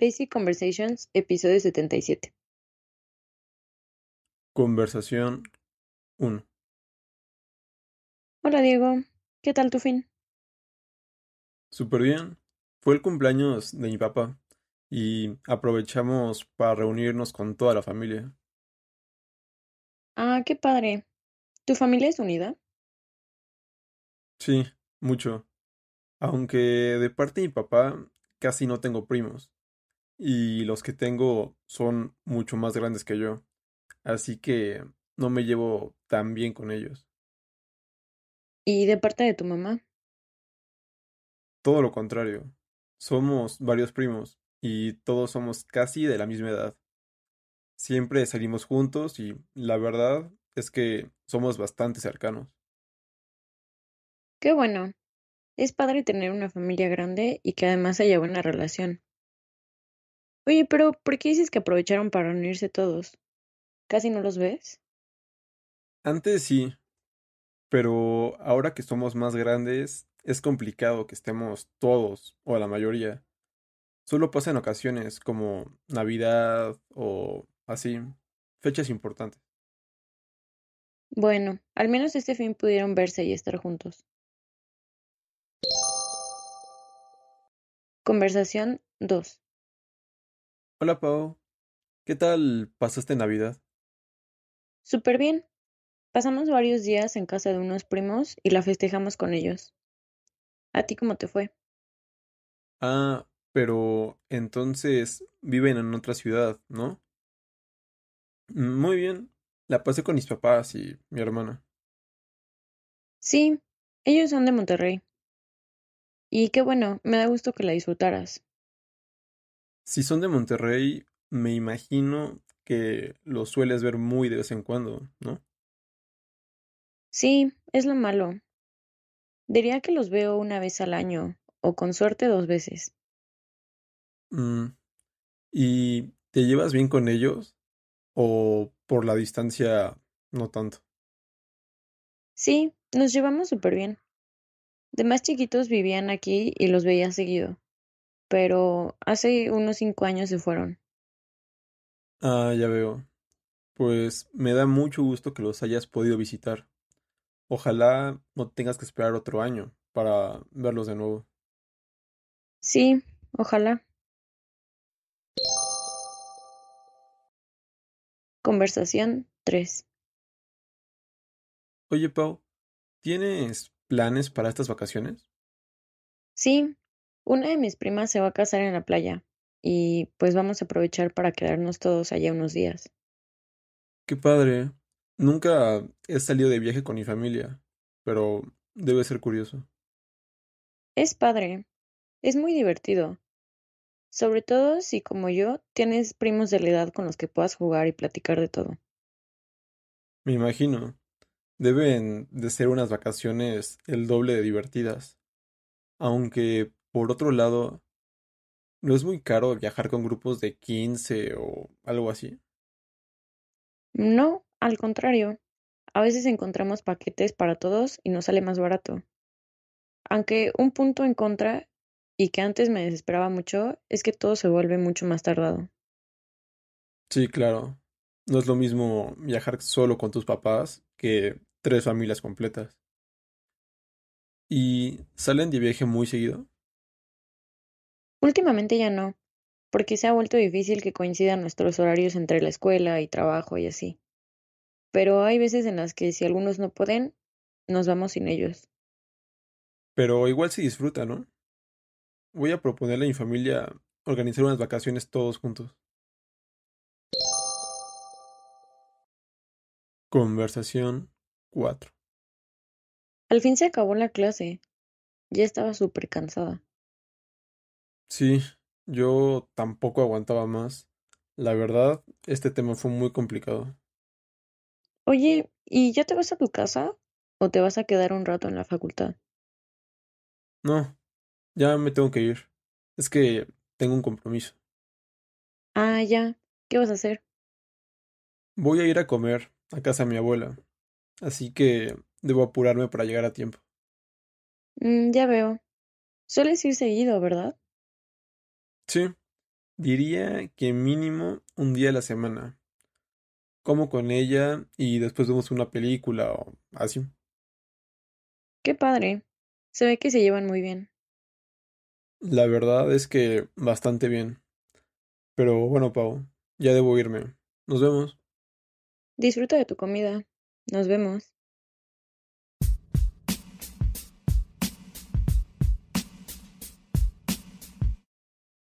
Basic Conversations, episodio 77. Conversación 1. Hola Diego, ¿qué tal tu fin? Súper bien. Fue el cumpleaños de mi papá y aprovechamos para reunirnos con toda la familia. Ah, qué padre. ¿Tu familia es unida? Sí, mucho. Aunque de parte de mi papá casi no tengo primos y los que tengo son mucho más grandes que yo, así que no me llevo tan bien con ellos. ¿Y de parte de tu mamá? Todo lo contrario. Somos varios primos y todos somos casi de la misma edad. Siempre salimos juntos y la verdad es que somos bastante cercanos. Qué bueno. Es padre tener una familia grande y que además haya buena relación. Oye, pero ¿por qué dices que aprovecharon para unirse todos? ¿Casi no los ves? Antes sí, pero ahora que somos más grandes, es complicado que estemos todos o la mayoría. Solo pasa en ocasiones como Navidad o así, fechas importantes. Bueno, al menos este fin pudieron verse y estar juntos. Conversación 2. Hola Pau, ¿qué tal pasaste Navidad? Súper bien. Pasamos varios días en casa de unos primos y la festejamos con ellos. ¿A ti cómo te fue? Ah, pero entonces viven en otra ciudad, ¿no? Muy bien. La pasé con mis papás y mi hermana. Sí, ellos son de Monterrey. Y qué bueno, me da gusto que la disfrutaras. Si son de Monterrey, me imagino que los sueles ver muy de vez en cuando, ¿no? Sí, es lo malo. Diría que los veo una vez al año, o con suerte dos veces. Mm, ¿Y te llevas bien con ellos? ¿O por la distancia no tanto? Sí, nos llevamos súper bien. De más chiquitos vivían aquí y los veía seguido pero hace unos cinco años se fueron. Ah, ya veo. Pues me da mucho gusto que los hayas podido visitar. Ojalá no tengas que esperar otro año para verlos de nuevo. Sí, ojalá. Conversación 3. Oye, Pau, ¿tienes planes para estas vacaciones? Sí, una de mis primas se va a casar en la playa y pues vamos a aprovechar para quedarnos todos allá unos días. Qué padre. Nunca he salido de viaje con mi familia, pero debe ser curioso. Es padre. Es muy divertido. Sobre todo si, como yo, tienes primos de la edad con los que puedas jugar y platicar de todo. Me imagino. Deben de ser unas vacaciones el doble de divertidas. Aunque por otro lado, ¿no es muy caro viajar con grupos de 15 o algo así? No, al contrario. A veces encontramos paquetes para todos y nos sale más barato. Aunque un punto en contra y que antes me desesperaba mucho es que todo se vuelve mucho más tardado. Sí, claro. No es lo mismo viajar solo con tus papás que tres familias completas. ¿Y salen de viaje muy seguido? Últimamente ya no, porque se ha vuelto difícil que coincidan nuestros horarios entre la escuela y trabajo y así. Pero hay veces en las que si algunos no pueden, nos vamos sin ellos. Pero igual se disfruta, ¿no? Voy a proponerle a mi familia organizar unas vacaciones todos juntos. Conversación 4. Al fin se acabó la clase. Ya estaba súper cansada. Sí, yo tampoco aguantaba más. La verdad, este tema fue muy complicado. Oye, ¿y ya te vas a tu casa? ¿O te vas a quedar un rato en la facultad? No, ya me tengo que ir. Es que tengo un compromiso. Ah, ya. ¿Qué vas a hacer? Voy a ir a comer a casa de mi abuela. Así que debo apurarme para llegar a tiempo. Mm, ya veo. Sueles ir seguido, ¿verdad? Sí, diría que mínimo un día a la semana. Como con ella y después vemos una película o así. Qué padre. Se ve que se llevan muy bien. La verdad es que bastante bien. Pero bueno, Pau, ya debo irme. Nos vemos. Disfruta de tu comida. Nos vemos.